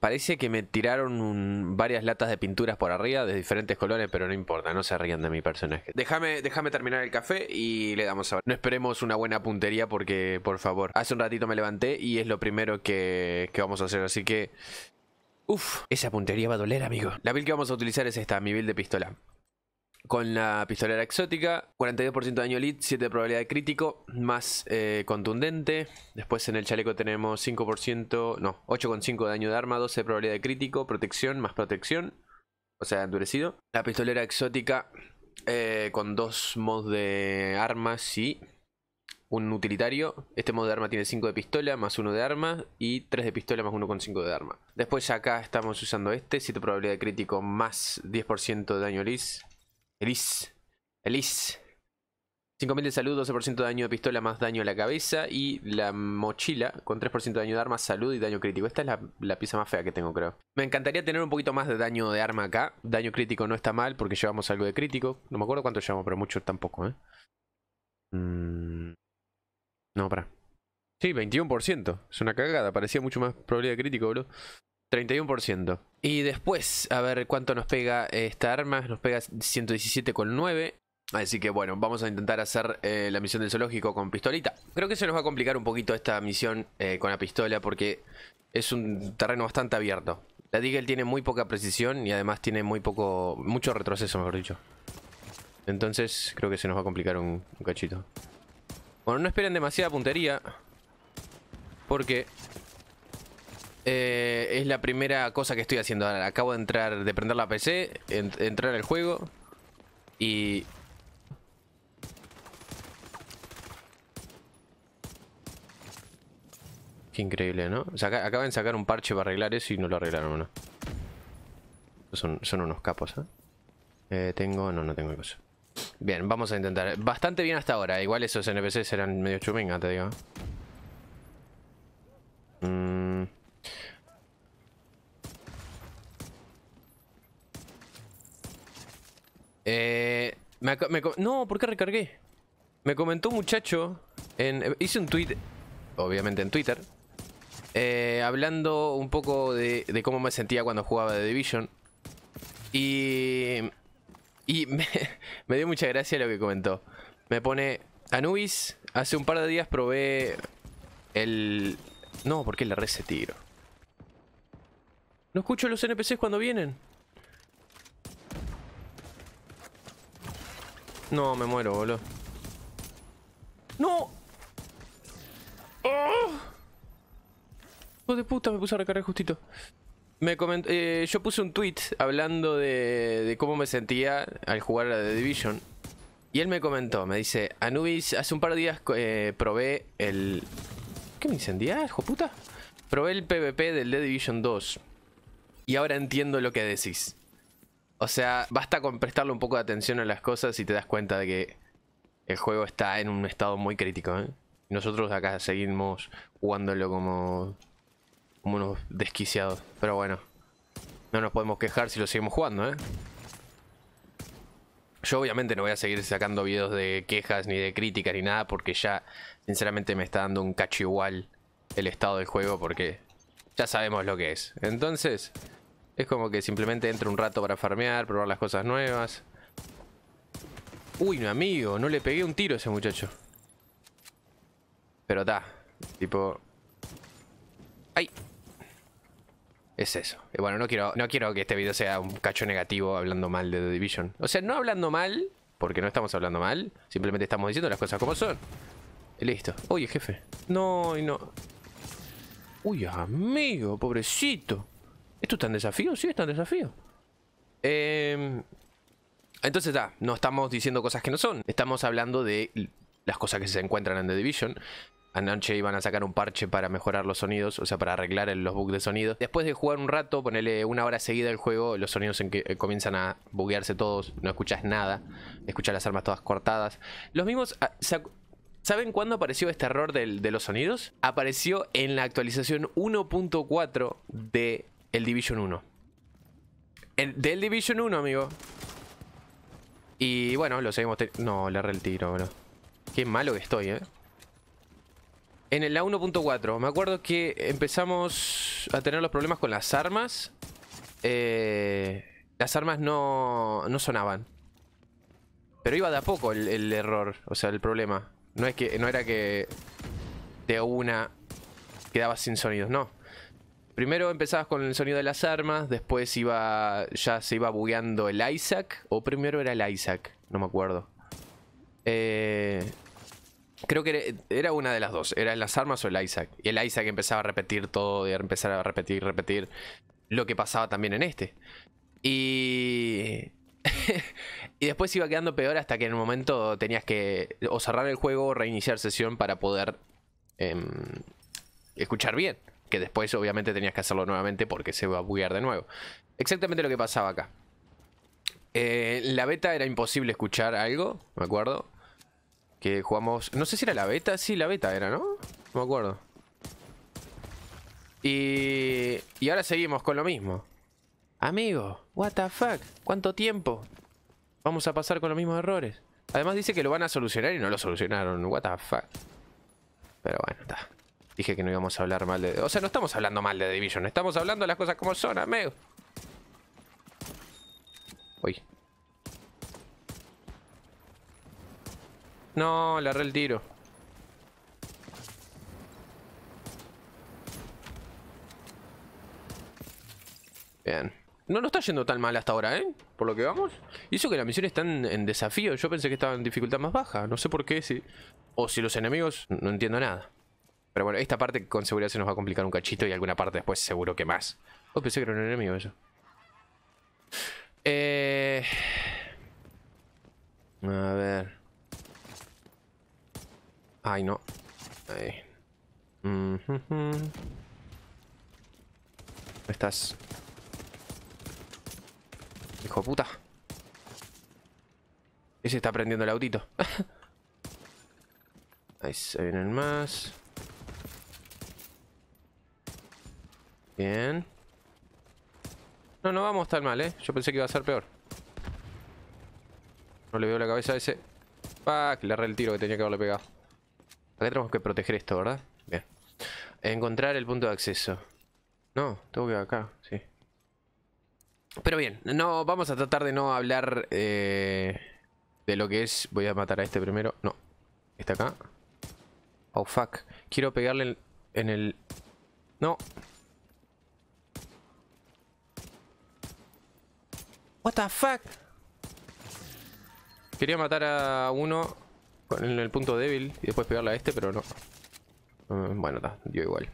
Parece que me tiraron varias latas de pinturas por arriba de diferentes colores, pero no importa, no se rían de mi personaje. Déjame, déjame terminar el café y le damos a No esperemos una buena puntería porque, por favor, hace un ratito me levanté y es lo primero que, que vamos a hacer, así que... Uf, esa puntería va a doler, amigo. La build que vamos a utilizar es esta, mi build de pistola con la pistolera exótica, 42% de daño lead, 7 de probabilidad de crítico, más eh, contundente. Después en el chaleco tenemos 5%, no, 8,5 de daño de arma, 12 de probabilidad de crítico, protección, más protección, o sea, endurecido. La pistolera exótica eh, con dos mods de armas y un utilitario. Este modo de arma tiene 5 de pistola más 1 de arma y 3 de pistola más 1,5 de arma. Después acá estamos usando este, 7 probabilidad de crítico más 10% de daño lis, Elis. Elis. 5000 de salud, 12% de daño de pistola más daño a la cabeza. Y la mochila con 3% de daño de arma, salud y daño crítico. Esta es la, pieza más fea que tengo, creo. Me encantaría tener un poquito más de daño de arma acá. Daño crítico no está mal porque llevamos algo de crítico. No me acuerdo cuánto llevamos, pero mucho tampoco, ¿eh? Mm. No, para. Sí, 21%. Es una cagada. Parecía mucho más probabilidad de crítico, boludo. 31%. Y después, a ver cuánto nos pega esta arma. Nos pega 117,9. Así que bueno, vamos a intentar hacer eh, la misión del zoológico con pistolita. Creo que se nos va a complicar un poquito esta misión eh, con la pistola porque es un terreno bastante abierto. La Deagle tiene muy poca precisión y además tiene muy poco, mucho retroceso, mejor dicho. Entonces creo que se nos va a complicar un cachito. Bueno, no esperen demasiada puntería porque eh, es la primera cosa que estoy haciendo ahora. Acabo de entrar, de prender la PC, entrar al juego y... Qué increíble, ¿no? acaban de sacar un parche para arreglar eso y no lo arreglaron, ¿no? Son, son unos capos, ¿eh? eh tengo... No, no tengo cosa. Bien, vamos a intentar. Bastante bien hasta ahora. Igual esos NPCs Serán medio chuminga, te digo. Mmm... Eh, no, ¿por qué recargué? Me comentó un muchacho en, eh, hice un tweet, obviamente en Twitter, eh, hablando un poco de, cómo me sentía cuando jugaba The Division. Y, y me, dio mucha gracia lo que comentó. Me pone, Anubis, hace un par de días probé el... No, ¿por qué le tiro. No escucho los NPCs cuando vienen. No, me muero, boludo. ¡No! ¡Oh! de puta! Me puse a recargar justito. Me eh, yo puse un tweet hablando de, cómo me sentía al jugar a The Division. Y él me comentó, me dice, Anubis, hace un par de días eh, probé el... ¿Qué me incendia, hijo puta? Probé el PvP del The Division 2. Y ahora entiendo lo que decís. O sea, basta con prestarle un poco de atención a las cosas y te das cuenta de que el juego está en un estado muy crítico. ¿eh? Nosotros acá seguimos jugándolo como, como unos desquiciados. Pero bueno, no nos podemos quejar si lo seguimos jugando. ¿eh? Yo obviamente no voy a seguir sacando videos de quejas ni de críticas ni nada porque ya sinceramente me está dando un cacho igual el estado del juego porque ya sabemos lo que es. Entonces... Es como que simplemente entro un rato para farmear, probar las cosas nuevas. Uy, no amigo, no le pegué un tiro a ese muchacho. Pero está, tipo... ¡Ay! Es eso. Eh, bueno, no quiero, no quiero que este video sea un cacho negativo hablando mal de The Division. O sea, no hablando mal, porque no estamos hablando mal. Simplemente estamos diciendo las cosas como son. listo. Uy, jefe. No, y no. Uy, amigo, pobrecito. ¿Esto está en desafío? Sí, está en desafío. Em, entonces, no estamos diciendo cosas que no son. Estamos hablando de las cosas que se encuentran en The Division. Anoche iban a sacar un parche para mejorar los sonidos, o sea, para arreglar los bugs de sonido. Después de jugar un rato, ponerle una hora seguida al juego, los sonidos en que eh, comienzan a buguearse todos, no escuchas nada, escuchas las armas todas cortadas. Los mismos... Ah, ¿Saben cuándo apareció este error de los sonidos? Apareció en la actualización 1.4 de el Division 1 el, Del Division 1, amigo Y bueno, lo seguimos No, le arre el tiro, bro Qué malo que estoy, eh En el A1.4 Me acuerdo que empezamos a tener los problemas con las armas eh, Las armas no, sonaban Pero iba de a poco el, error O sea, el problema No, es que, no era que de una quedaba sin sonidos, no Primero empezabas con el sonido de las armas, después iba ya se iba bugueando el Isaac, o primero era el Isaac, no me acuerdo. Eh, creo que era una de las dos, eran las armas o el Isaac. Y el Isaac empezaba a repetir todo, y empezar a repetir, repetir lo que pasaba también en este. Y... y después iba quedando peor hasta que en el momento tenías que cerrar el juego o reiniciar sesión para poder em, escuchar bien que después obviamente tenías que hacerlo nuevamente porque se va a buguear de nuevo. Exactamente lo que pasaba acá. Eh, la beta era imposible escuchar algo, me acuerdo. Que jugamos... No sé si era la beta, sí, la beta era, ¿no? No me acuerdo. Y... Y ahora seguimos con lo mismo. Amigo, what the fuck, ¿cuánto tiempo? Vamos a pasar con los mismos errores. Además dice que lo van a solucionar y no lo solucionaron, what the fuck. Pero bueno, está. Dije que no íbamos a hablar mal de... O sea, no estamos hablando mal de The Division. Estamos hablando de las cosas como son, amigo. Uy. No, le arre el tiro. Bien. No nos está yendo tan mal hasta ahora, ¿eh? Por lo que vamos. Hizo que la misión está en, desafío. Yo pensé que estaba en dificultad más baja. No sé por qué. Si... O si los enemigos... No entiendo nada. Pero bueno, esta parte con seguridad se nos va a complicar un cachito y alguna parte después seguro que más. Oh, pensé que era un enemigo eso. Eh, a ver. Ay, no. Ahí. estás? Hijo de puta. Ese está prendiendo el autito. Ahí se vienen más. Bien. No, no vamos tan mal, ¿eh? Yo pensé que iba a ser peor. No le veo la cabeza a ese. ¡Fuck! Ah, le arre el tiro que tenía que haberle pegado. Acá tenemos que proteger esto, ¿verdad? Bien. Encontrar el punto de acceso. No, tengo que ir acá, sí. Pero bien, no, vamos a tratar de no hablar eh, de lo que es... Voy a matar a este primero. No, está acá. Oh, fuck. Quiero pegarle en el... No, What the fuck? Quería matar a uno con el punto débil y después pegarle a este, pero no. Mm, bueno, da dio igual.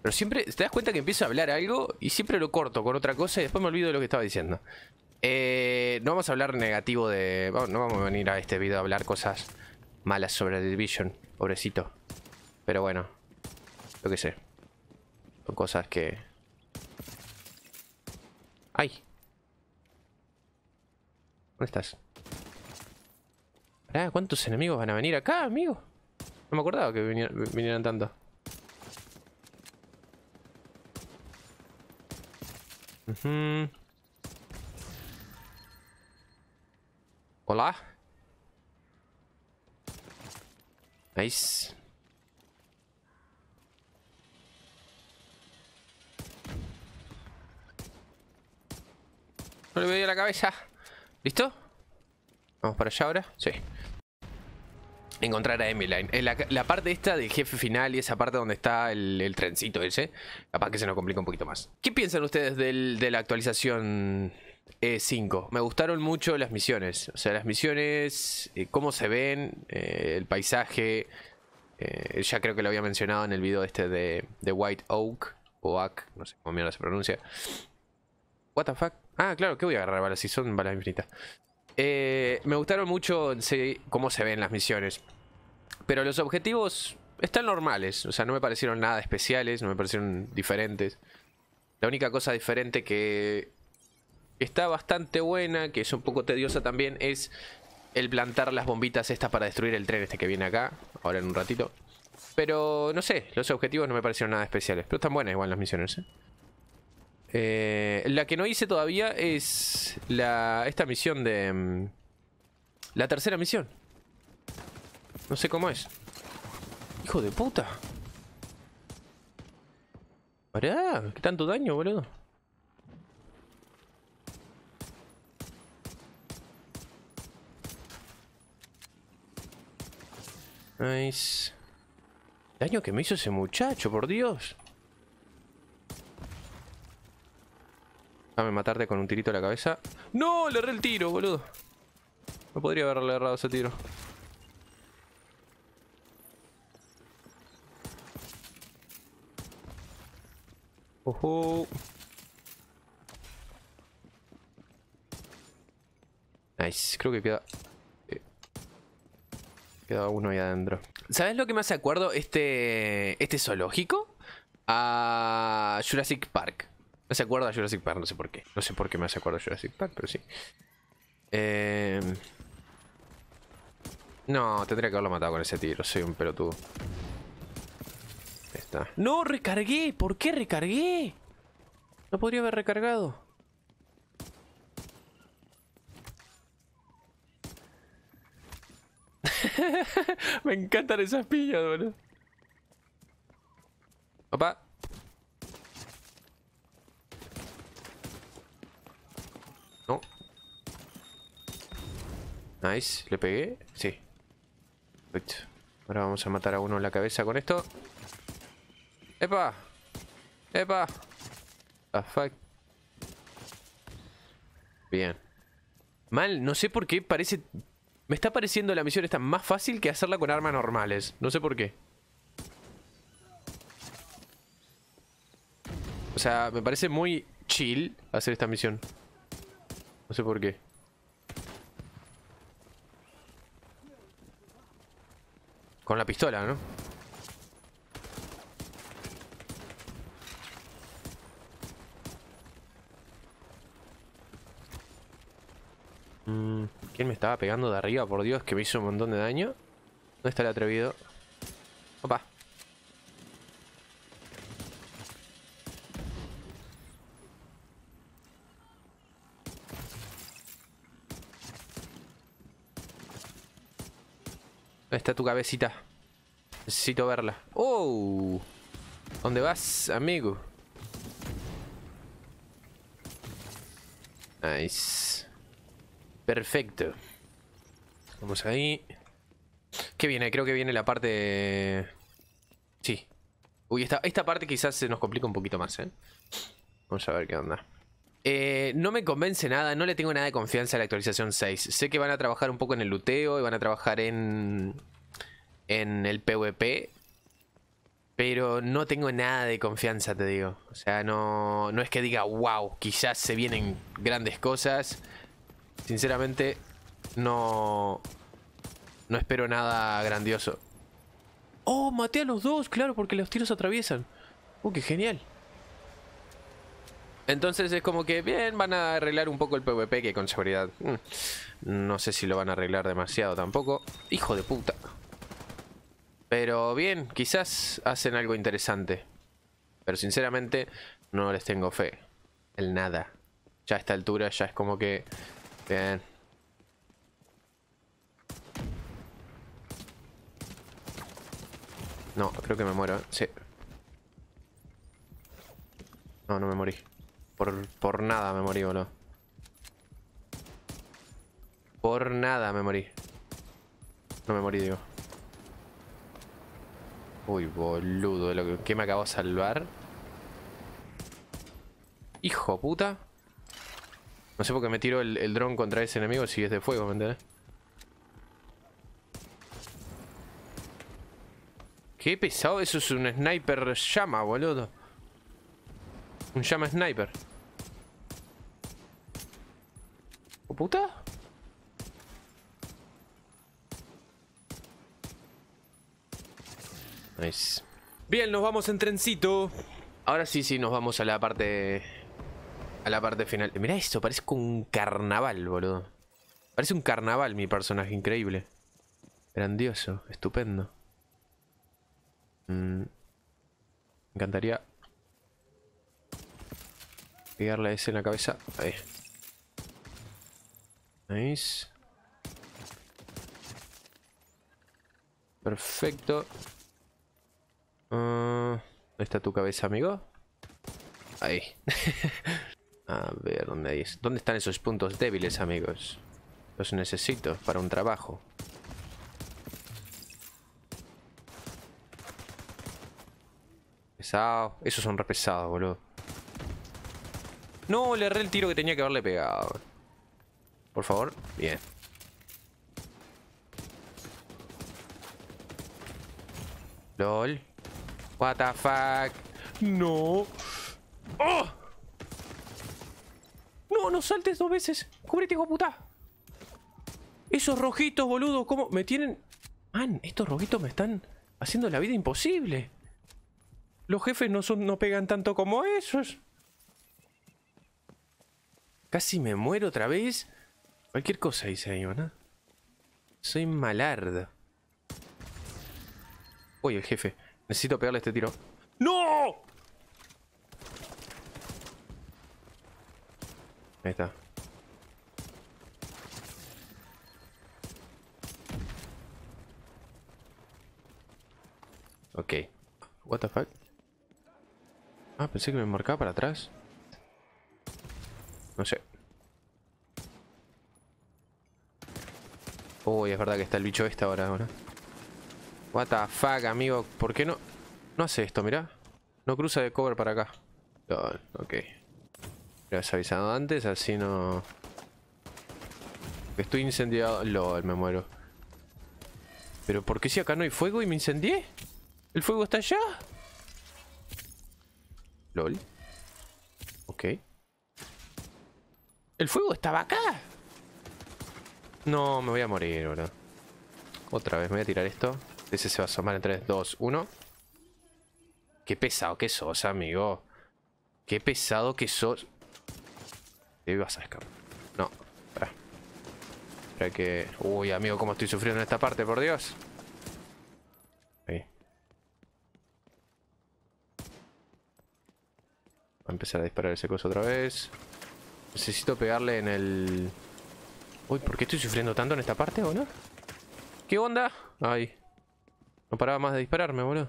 Pero siempre, ¿te das cuenta que empiezo a hablar algo y siempre lo corto con otra cosa y después me olvido de lo que estaba diciendo? Eh, no vamos a hablar negativo de... no vamos a venir a este video a hablar cosas malas sobre el Division, pobrecito. Pero bueno, lo que sé. Son cosas que... ¡Ay! ¿Dónde estás? ¿cuántos enemigos van a venir acá, amigo? No me acordaba que vinieran, tanto. Hola. Nice. No le a la cabeza. ¿Listo? Vamos para allá ahora. Sí. Encontrar a Emmeline. Eh, la, la, parte esta del jefe final y esa parte donde está el, trencito ese. Capaz que se nos complica un poquito más. ¿Qué piensan ustedes de la actualización E5? Eh, Me gustaron mucho las misiones. O sea, las misiones, eh, cómo se ven, el paisaje. ya creo que lo había mencionado en el video este de, White Oak. O Oak, no sé cómo mierda se pronuncia. What the fuck? Ah, claro, ¿qué voy a agarrar balas? Si son balas infinitas. Eh, me gustaron mucho cómo se ven las misiones. Pero los objetivos están normales. O sea, no me parecieron nada especiales, no me parecieron diferentes. La única cosa diferente que está bastante buena, que es un poco tediosa también, es el plantar las bombitas estas para destruir el tren este que viene acá. Ahora en un ratito. Pero no sé, los objetivos no me parecieron nada especiales. Pero están buenas igual las misiones, ¿eh? Eh, la que no hice todavía es la, esta misión de... Mm, la tercera misión. No sé cómo es. Hijo de puta. Pará, qué tanto daño, boludo. Nice. Daño que me hizo ese muchacho, por Dios. Dame matarte con un tirito a la cabeza. ¡No! Le erré el tiro, boludo. No podría haberle errado ese tiro. Ojo. Nice. Creo que queda... Eh, queda uno ahí adentro. ¿Sabes lo que me hace acuerdo este, este zoológico? A Jurassic Park. Me se acuerdo de Jurassic Park, no sé por qué. No sé por qué me hace acuerdo Jurassic Park, pero sí. Eh, no, tendría que haberlo matado con ese tiro. Soy un pelotudo. Ahí está. ¡No! ¡Recargué! ¿Por qué recargué? No podría haber recargado. me encantan esas pillas, boludo. Nice, ¿le pegué? Sí. Perfecto. Ahora vamos a matar a uno en la cabeza con esto. ¡Epa! ¡Epa! Ah, fuck. Bien. Mal, no sé por qué parece... Me está pareciendo la misión esta más fácil que hacerla con armas normales. No sé por qué. O sea, me parece muy chill hacer esta misión. No sé por qué. Con la pistola, ¿no? Mm, ¿Quién me estaba pegando de arriba? Por Dios, que me hizo un montón de daño. ¿Dónde está el atrevido? Opa. Ahí está tu cabecita? Necesito verla. ¡Oh! ¿Dónde vas, amigo? Nice. Perfecto. Vamos ahí. ¿Qué viene? Creo que viene la parte... Sí. Uy, esta, esta parte quizás se nos complica un poquito más, ¿eh? Vamos a ver qué onda. Eh, no me convence nada, no le tengo nada de confianza a la actualización 6. Sé que van a trabajar un poco en el luteo y van a trabajar en, en el PvP. Pero no tengo nada de confianza, te digo. O sea, no, no es que diga, wow, quizás se vienen grandes cosas. Sinceramente, no, no espero nada grandioso. ¡Oh, maté a los dos! Claro, porque los tiros atraviesan. Oh qué genial! Entonces es como que, bien, van a arreglar un poco el PvP, que con seguridad... Mm, no sé si lo van a arreglar demasiado tampoco. Hijo de puta. Pero bien, quizás hacen algo interesante. Pero sinceramente, no les tengo fe. El nada. Ya a esta altura ya es como que... Bien. No, creo que me muero, Sí. No, no me morí. Por, por nada me morí, boludo. Por nada me morí. No me morí, digo. Uy, boludo, lo que me acabo de salvar. Hijo puta. No sé por qué me tiró el, el dron contra ese enemigo si es de fuego, ¿me entendés? Qué pesado, eso es un sniper llama, boludo. Un llama sniper. puta? Nice. Bien, nos vamos en trencito. Ahora sí, sí, nos vamos a la parte... A la parte final. mira eso, parece un carnaval, boludo. Parece un carnaval mi personaje, increíble. Grandioso, estupendo. Mm. Me encantaría pegarle a ese en la cabeza. Ahí. Nice. Perfecto. Ah, ¿Dónde está tu cabeza, amigo? Ahí. a ver, ¿dónde es? ¿Dónde están esos puntos débiles, amigos? Los necesito para un trabajo. Pesado. Esos son re pesados, boludo. No, le erré el tiro que tenía que haberle pegado. Por favor. Bien. LOL. What the fuck. No. ¡Oh! No, no saltes dos veces. Cúbrete, hijo puta. Esos rojitos, boludo. ¿Cómo? Me tienen... Man, estos rojitos me están haciendo la vida imposible. Los jefes no, son, no pegan tanto como esos. Casi me muero otra vez. Cualquier cosa hice ahí, ¿no? Soy malardo. Uy, el jefe. Necesito pegarle este tiro. ¡No! Ahí está. Ok. What Ah, pensé que me marcaba para atrás. No sé. Uy, es verdad que está el bicho este ahora, ahora. What the fuck, amigo. ¿Por qué no? No hace esto, mirá. No cruza de cover para acá. Lol, ok. Me has avisado antes, así no... Estoy incendiado. Lol, me muero. ¿Pero por qué si acá no hay fuego y me incendié? ¿El fuego está allá? Lol. Ok. El fuego estaba acá. No, me voy a morir, bro Otra vez, me voy a tirar esto. Ese se va a asomar en 3, 2, 1. Qué pesado que sos, amigo. Qué pesado que sos. Te vas a escapar. No, Espera. Espera que... Uy, amigo, cómo estoy sufriendo en esta parte, por Dios. Ahí. Va a empezar a disparar ese coso otra vez. Necesito pegarle en el... Uy, ¿por qué estoy sufriendo tanto en esta parte, boludo? ¿Qué onda? Ay. No paraba más de dispararme, boludo.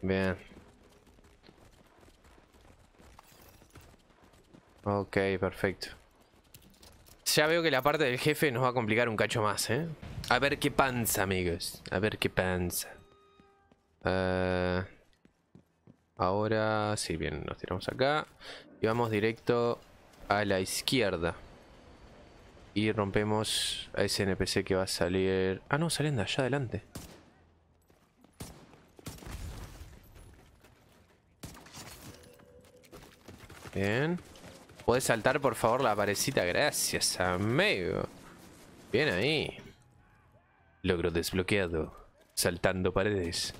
Bien. Ok, perfecto. Ya veo que la parte del jefe nos va a complicar un cacho más, ¿eh? A ver qué panza, amigos. A ver qué panza. Eh... Ahora, sí, bien, nos tiramos acá. Y vamos directo a la izquierda. Y rompemos a ese NPC que va a salir... Ah, no, salen de allá adelante. Bien. ¿Puedes saltar, por favor, la parecita? Gracias, amigo. Bien ahí. Logro desbloqueado. Saltando paredes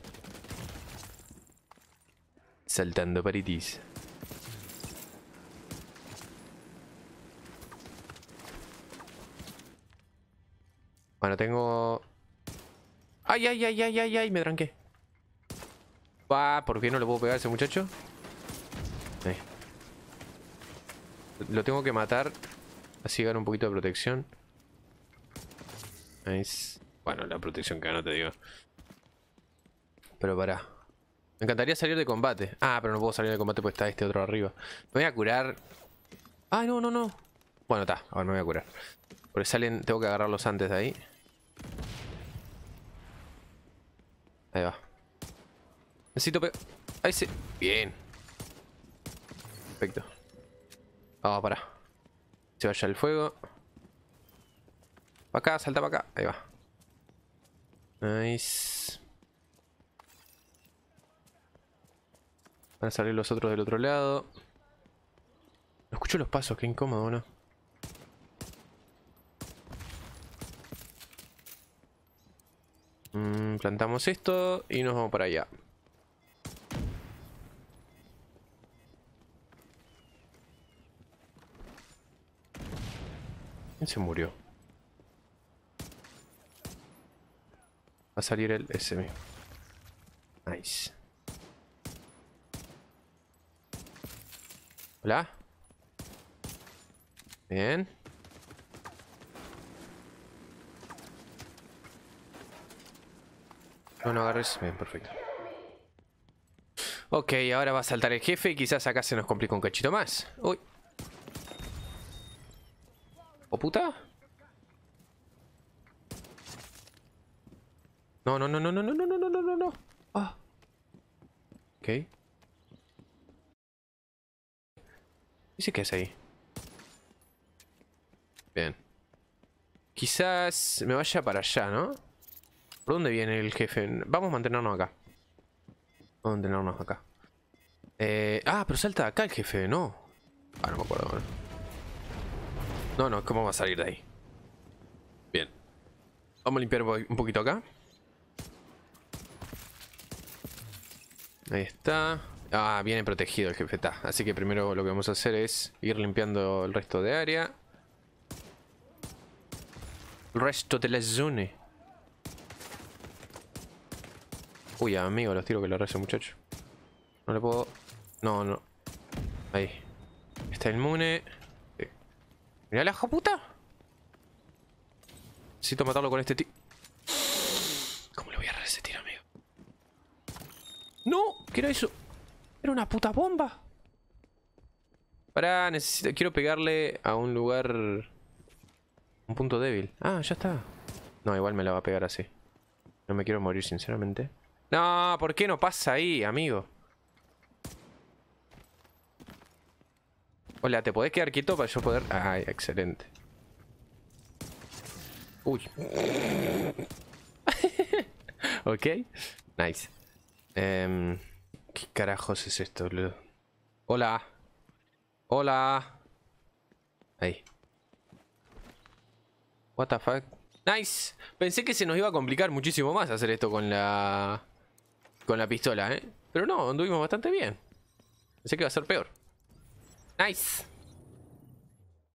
saltando paritis Bueno, tengo... ¡Ay, ay, ay, ay, ay, ay! Me tranqué. Va, ¿por qué no lo puedo pegar a ese muchacho? Lo tengo que matar. Así gano un poquito de protección. Nice. Bueno, la protección que no te digo. Pero para me encantaría salir de combate. Ah, pero no puedo salir de combate porque está este otro arriba. Me voy a curar. Ah, no, no, no. Bueno, está. Ahora me voy a curar. Porque salen... Tengo que agarrarlos antes de ahí. Ahí va. Necesito pe... Ahí sí. Bien. Perfecto. Vamos, para. Se vaya el fuego. Para acá, salta para acá. Ahí va. Nice. Van a salir los otros del otro lado. No escucho los pasos, qué incómodo, ¿no? Mm, plantamos esto y nos vamos para allá. ¿Quién se murió? Va a salir el SM Nice. Hola. Bien. No, no agarres. Bien, perfecto. Ok, ahora va a saltar el jefe y quizás acá se nos complica un cachito más. Uy. ¿O puta? No, no, no, no, no, no, no, no, no, no, no. Ah. Ok. Dice que es ahí. Bien. Quizás me vaya para allá, ¿no? ¿Por dónde viene el jefe? Vamos a mantenernos acá. Vamos a mantenernos acá. Eh, ah, pero salta acá el jefe, ¿no? Ah, no me acuerdo. No, no, ¿cómo va a salir de ahí? Bien. Vamos a limpiar un poquito acá. Ahí está. Ah, viene protegido el jefe, está. Así que primero lo que vamos a hacer es ir limpiando el resto de área. El resto de la zona. Uy, amigo, los tiro que lo rezo, muchacho. No le puedo... No, no. Ahí. Está inmune. mune eh, Mira la puta. Necesito matarlo con este tío. ¿Cómo le voy a resetir, amigo? ¡No! ¿Qué era eso? Era una puta bomba. Ahora necesito... Quiero pegarle a un lugar... Un punto débil. Ah, ya está. No, igual me la va a pegar así. No me quiero morir, sinceramente. No, ¿por qué no pasa ahí, amigo? Hola, ¿te podés quedar quieto para yo poder...? Ay, excelente. Uy. ok. Nice. Em, ¿Qué carajos es esto, boludo? Hola. Hola. Ahí. What the fuck? Nice. Pensé que se nos iba a complicar muchísimo más hacer esto con la... Con la pistola, ¿eh? Pero no, anduvimos bastante bien. Pensé que iba a ser peor. Nice.